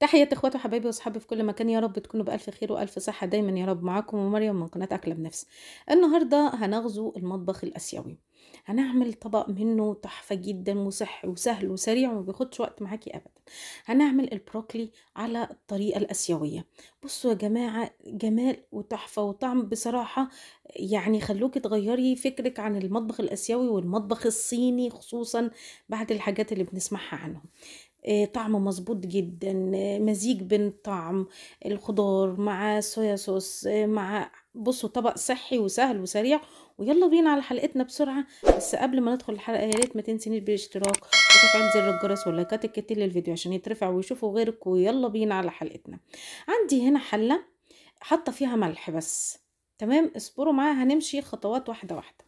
تحية اخواتي وحبايبي واصحابي في كل مكان يا رب تكونوا بالف خير والف صحه دايما يا رب معاكم ومريم من قناه اكله بنفس النهارده هنغزو المطبخ الاسيوي هنعمل طبق منه تحفه جدا وصحي وسهل وسريع وما بياخدش وقت معاكي ابدا هنعمل البروكلي على الطريقه الاسيويه بصوا يا جماعه جمال وتحفه وطعم بصراحه يعني خلوكي تغيري فكرك عن المطبخ الاسيوي والمطبخ الصيني خصوصا بعد الحاجات اللي بنسمعها عنهم آه، طعمه مظبوط جدا آه، مزيج بين طعم الخضار مع صويا صوص آه، مع بصوا طبق صحي وسهل وسريع ويلا بينا على حلقتنا بسرعه بس قبل ما ندخل الحلقه يا ريت ما تنسينيش بالاشتراك وتفعيل زر الجرس واللايكات الكتير للفيديو عشان يترفع ويشوفوا غيرك ويلا بينا على حلقتنا عندي هنا حله حاطه فيها ملح بس تمام اصبروا معايا هنمشي خطوات واحده واحده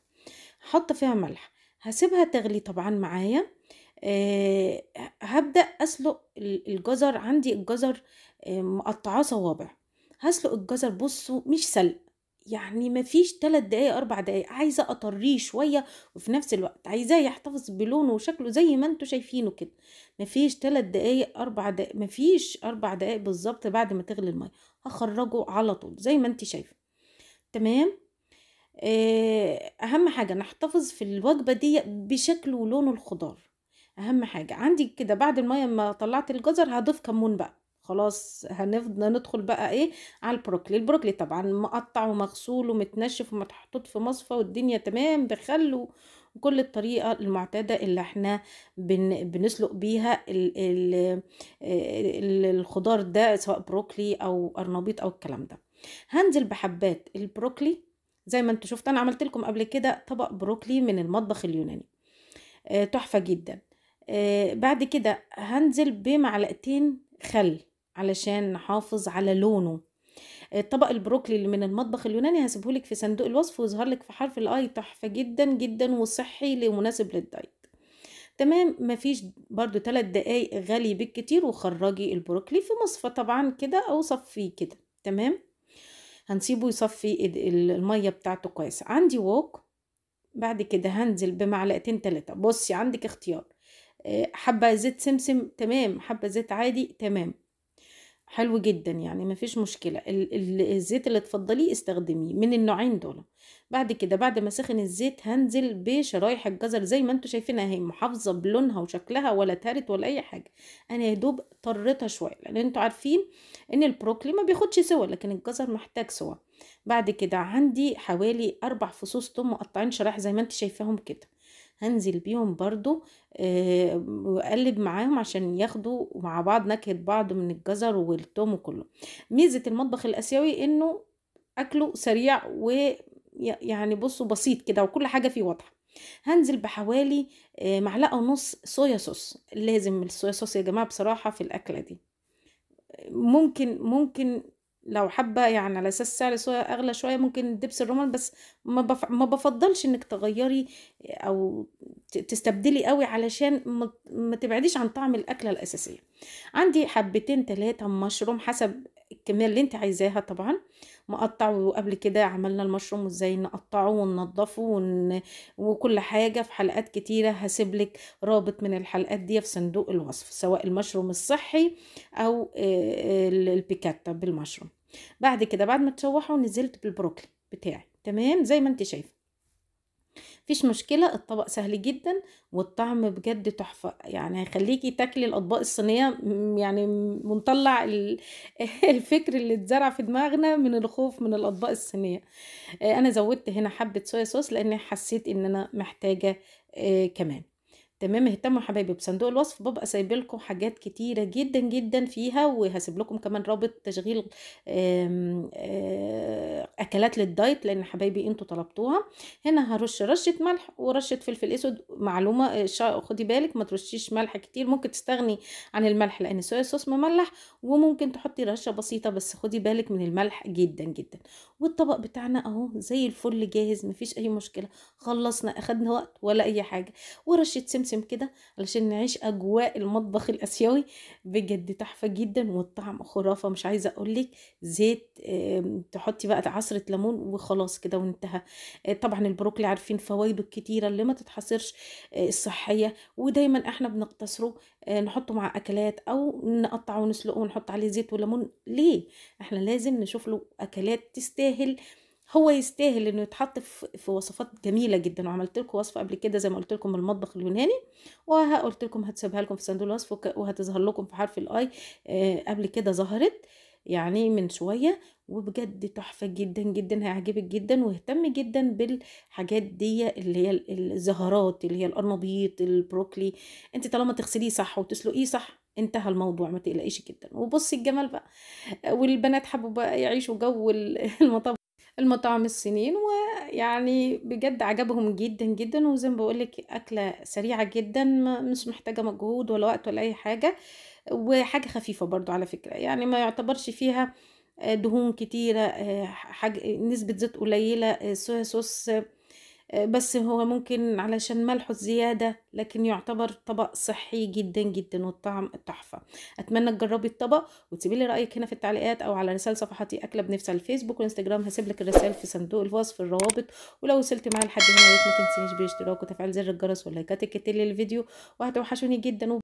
حاطه فيها ملح هسيبها تغلي طبعا معايا هبدأ أسلق الجزر عندي الجزر مقطعاه صوابع هسلق الجزر بصوا مش سلق يعني مفيش تلات دقايق أربع دقايق عايزة أطريه شوية وفي نفس الوقت عايزاه يحتفظ بلونه وشكله زي ما انتوا شايفينه كده مفيش تلات دقايق أربع دقايق مفيش أربع دقايق بالظبط بعد ما تغلي المية هخرجه على طول زي ما انت شايفة تمام آه، أهم حاجة نحتفظ في الوجبة دي بشكل ولون الخضار اهم حاجه عندي كده بعد الميه ما طلعت الجزر هضيف كمون بقى خلاص هنفضل ندخل بقى ايه على البروكلي البروكلي طبعا مقطع ومغسول ومتنشف ومتحطوط في مصفى والدنيا تمام بخل وكل الطريقه المعتاده اللي احنا بن بنسلق بيها ال ال الخضار ده سواء بروكلي او قرنبيط او الكلام ده هنزل بحبات البروكلي زي ما انتوا شفت انا عملت لكم قبل كده طبق بروكلي من المطبخ اليوناني آه، تحفه جدا آه، بعد كده هنزل بمعلقتين خل علشان نحافظ على لونه آه، طبق البروكلي اللي من المطبخ اليوناني هسيبهولك في صندوق الوصف ويظهر لك في حرف الاي تحفه جدا جدا وصحي ومناسب للدايت تمام مفيش برضو ثلاث دقايق غلي بالكتير وخرجي البروكلي في مصفى طبعا كده او صفيه كده تمام هنسيبه يصفي الميه بتاعته كويس عندي ووك بعد كده هنزل بمعلقتين ثلاثه بصي عندك اختيار حبة زيت سمسم تمام حبة زيت عادي تمام حلو جدا يعني مفيش مشكلة الزيت اللي تفضليه استخدميه من النوعين دول بعد كده بعد ما سخن الزيت هنزل بشرايح الجزر زي ما انتوا شايفينها اهي محافظة بلونها وشكلها ولا تارت ولا اي حاجة انا يدوب طرتها شوية لان انتوا عارفين ان البروكلي ما بياخدش سوا لكن الجزر محتاج سوا بعد كده عندي حوالي اربع فصوص توم مقطعين شرايح زي ما انتوا شايفاهم كده هنزل بيهم برضو آه، وقلب معاهم عشان ياخدوا مع بعض نكهة بعض من الجزر والتوم وكله ميزة المطبخ الاسيوي انه اكله سريع ويعني بصوا بسيط كده وكل حاجة فيه واضحة هنزل بحوالي آه، معلقة ونص صويا صوص لازم الصويا صوص يا جماعة بصراحة في الأكلة دي ممكن ممكن لو حابه يعني على اساس سعر شويه اغلى شويه ممكن دبس الرمل بس ما, بف... ما بفضلش انك تغيري او تستبدلي قوي علشان ما, ما تبعديش عن طعم الاكله الاساسيه عندي حبتين ثلاثه مشروم حسب الكميه اللي انت عايزاها طبعا آه مقطع وقبل كده عملنا المشروم وازاي نقطعه وننضفه ون... وكل حاجة في حلقات كتيرة هسيبلك رابط من الحلقات دي في صندوق الوصف سواء المشروم الصحي أو آه، البيكاتا بالمشروم بعد كده بعد ما تشوحه نزلت بالبروكلي بتاعي تمام زي ما انت شايفه مفيش مشكلة الطبق سهل جدا والطعم بجد تحفة يعني هيخليكي تاكلي الأطباق الصينية يعني ونطلع الفكر اللي اتزرع في دماغنا من الخوف من الأطباق الصينية آه، أنا زودت هنا حبة صويا صوص لأني حسيت إن أنا محتاجة آه، كمان تمام اهتموا يا حبايبي بصندوق الوصف ببقى سايب لكم حاجات كتيره جدا جدا فيها وهسيب لكم كمان رابط تشغيل آه، اكلات للدايت لان حبايبي انتوا طلبتوها هنا هرش رشه ملح ورشه فلفل اسود معلومه آه، خدي بالك ما ترشيش ملح كتير ممكن تستغني عن الملح لان الصويا الصوص مملح وممكن تحطي رشه بسيطه بس خدي بالك من الملح جدا جدا والطبق بتاعنا اهو زي الفل جاهز مفيش اي مشكله خلصنا اخدنا وقت ولا اي حاجه ورشه سمسم الموسم كده علشان نعيش اجواء المطبخ الاسيوي بجد تحفه جدا والطعم خرافه مش عايزه اقولك زيت تحطي بقى عصره ليمون وخلاص كده وانتهى آه، طبعا البروكلي عارفين فوائده الكتيره اللي ما تتحصرش آه، الصحيه ودايما احنا بنقتصره آه، نحطه مع اكلات او نقطعه ونسلقه ونحط عليه زيت وليمون ليه احنا لازم نشوف له اكلات تستاهل هو يستاهل انه يتحط في وصفات جميله جدا وعملت لكم وصفه قبل كده زي ما قلت لكم المطبخ اليوناني وهقول لكم هتسيبها لكم في صندوق الوصف وهتظهر لكم في حرف الاي آه، قبل كده ظهرت يعني من شويه وبجد تحفه جدا جدا هيعجبك جدا واهتم جدا بالحاجات دي اللي هي الزهرات اللي هي القرنبيط البروكلي انت طالما تغسليه صح وتسلقيه صح انتهى الموضوع ما تقلقيش جدا وبصي الجمال بقى والبنات حبوا بقى يعيشوا جو المطبخ المطاعم الصينيين ويعني بجد عجبهم جدا جدا وزي ما بقولك أكلة سريعة جدا مش محتاجة مجهود ولا وقت ولا أي حاجة وحاجة خفيفة برضو على فكرة يعني ما يعتبرش فيها آه، دهون كتيرة آه، حاجة نسبة زيت قليلة آه، صويا صوص بس هو ممكن علشان ملحه زيادة لكن يعتبر طبق صحي جدا جدا والطعم تحفة أتمنى تجربي الطبق وتسيبي لي رأيك هنا في التعليقات أو على رسائل صفحاتي أكلة بنفسي على الفيسبوك والإنستجرام هسيب لك الرسائل في صندوق الوصف الروابط ولو وصلت معايا لحد هنا ما تنسيش باشتراك وتفعيل زر الجرس واللايكات الكتير للفيديو وهتوحشوني جدا